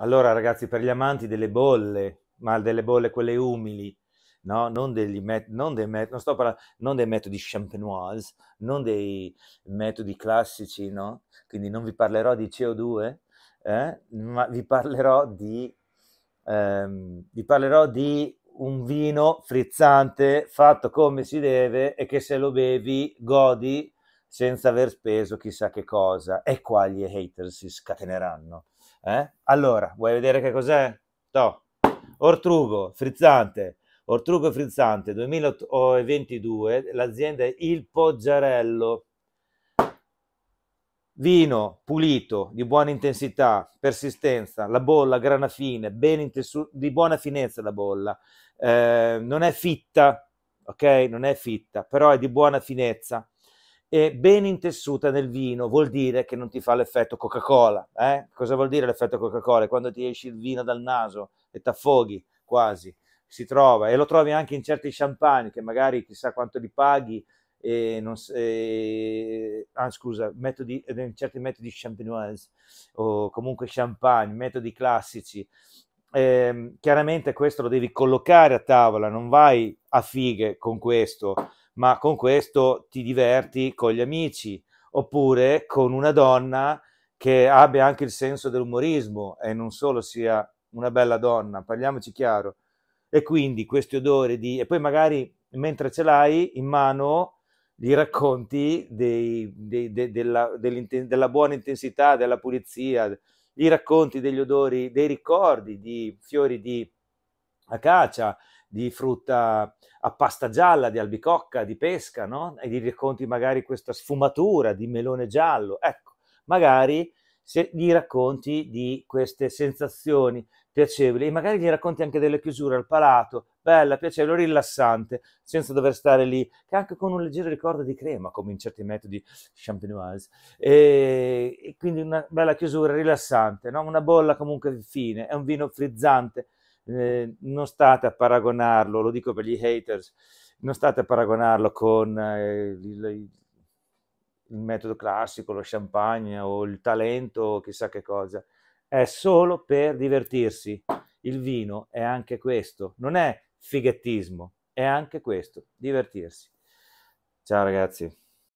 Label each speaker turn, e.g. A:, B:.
A: Allora ragazzi, per gli amanti delle bolle, ma delle bolle quelle umili, no? non, degli met- non, dei met- non, sto parlando, non dei metodi champenoise, non dei metodi classici, no? quindi non vi parlerò di CO2, eh? ma vi parlerò di, ehm, vi parlerò di un vino frizzante fatto come si deve e che se lo bevi godi senza aver speso chissà che cosa. E qua gli haters si scateneranno. Eh? Allora, vuoi vedere che cos'è? No. Ortrugo, frizzante. Ortrugo frizzante 2022, l'azienda è Il Poggiarello. Vino pulito, di buona intensità, persistenza, la bolla grana fine, di buona finezza la bolla. Eh, non è fitta, ok? Non è fitta, però è di buona finezza e ben intessuta nel vino vuol dire che non ti fa l'effetto Coca-Cola. Eh? Cosa vuol dire l'effetto Coca-Cola? Quando ti esci il vino dal naso e t'affoghi quasi, si trova e lo trovi anche in certi champagne che magari chissà quanto li paghi. E non, e, ah, scusa, metodi, certi metodi champenoise o comunque champagne, metodi classici. Eh, chiaramente questo lo devi collocare a tavola, non vai a fighe con questo ma con questo ti diverti con gli amici, oppure con una donna che abbia anche il senso dell'umorismo e non solo sia una bella donna, parliamoci chiaro. E quindi questi odori di... e poi magari mentre ce l'hai in mano gli racconti dei, dei, de, della, della, buona intensità, della pulizia, gli racconti degli odori, dei ricordi di fiori di acacia, di frutta a pasta gialla, di albicocca, di pesca, no? E gli racconti magari questa sfumatura di melone giallo. Ecco, magari se gli racconti di queste sensazioni piacevoli e magari gli racconti anche delle chiusure al palato, bella, piacevole, rilassante, senza dover stare lì, che anche con un leggero ricordo di crema, come in certi metodi champenoise, e, e quindi una bella chiusura rilassante, no? una bolla comunque fine, è un vino frizzante, eh, non state a paragonarlo, lo dico per gli haters, non state a paragonarlo con eh, il, il metodo classico, lo champagne o il talento, o chissà che cosa, è solo per divertirsi. Il vino è anche questo, non è fighettismo, è anche questo, divertirsi. Ciao ragazzi.